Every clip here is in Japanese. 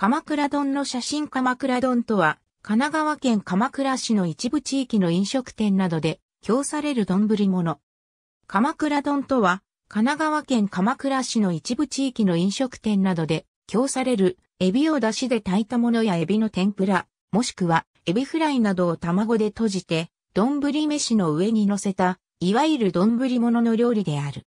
鎌倉丼の写真鎌倉丼とは、神奈川県鎌倉市の一部地域の飲食店などで供される丼物。鎌倉丼とは、神奈川県鎌倉市の一部地域の飲食店などで供される、エビを出汁で炊いたものやエビの天ぷら、もしくは、エビフライなどを卵で閉じて、丼飯の上に乗せた、いわゆる丼物の料理である。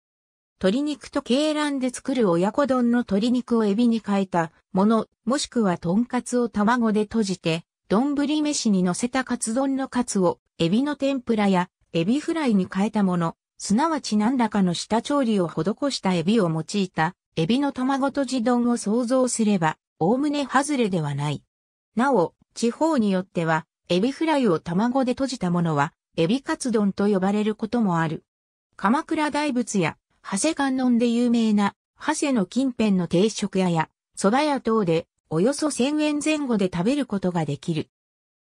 鶏肉と鶏卵で作る親子丼の鶏肉をエビに変えたもの、もしくはとんかつを卵で閉じて、丼飯に乗せたカツ丼のカツを、エビの天ぷらや、エビフライに変えたもの、すなわち何らかの下調理を施したエビを用いた、エビの卵とじ丼を想像すれば、おおむね外れではない。なお、地方によっては、エビフライを卵で閉じたものは、エビカツ丼と呼ばれることもある。鎌倉大仏や長谷観音で有名な、長谷の近辺の定食屋や、蕎麦屋等で、およそ1000円前後で食べることができる。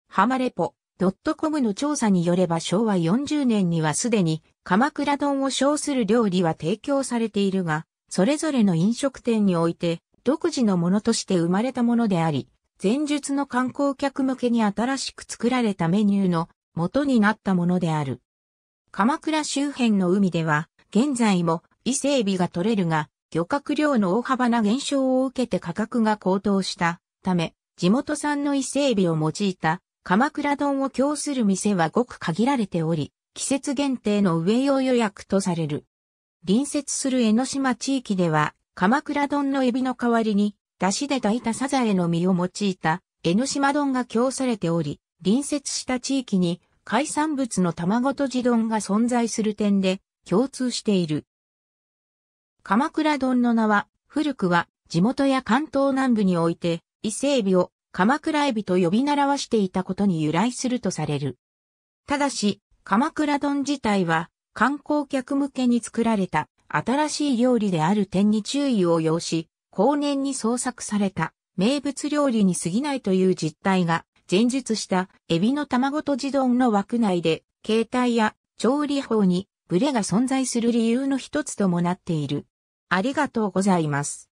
ハマレポ、ドットコムの調査によれば昭和40年にはすでに鎌倉丼を称する料理は提供されているが、それぞれの飲食店において独自のものとして生まれたものであり、前述の観光客向けに新しく作られたメニューの元になったものである。鎌倉周辺の海では現在も伊勢海老が取れるが、漁獲量の大幅な減少を受けて価格が高騰したため、地元産の伊勢海老を用いた鎌倉丼を供する店はごく限られており、季節限定の上用予約とされる。隣接する江ノ島地域では、鎌倉丼のエビの代わりに、出汁で炊いたサザエの実を用いた江ノ島丼が供されており、隣接した地域に海産物の卵と地丼が存在する点で共通している。鎌倉丼の名は、古くは地元や関東南部において、伊勢海老を鎌倉海老と呼び習わしていたことに由来するとされる。ただし、鎌倉丼自体は観光客向けに作られた新しい料理である点に注意を要し、後年に創作された名物料理に過ぎないという実態が前述したエビの卵と地丼の枠内で形態や調理法にブレが存在する理由の一つともなっている。ありがとうございます。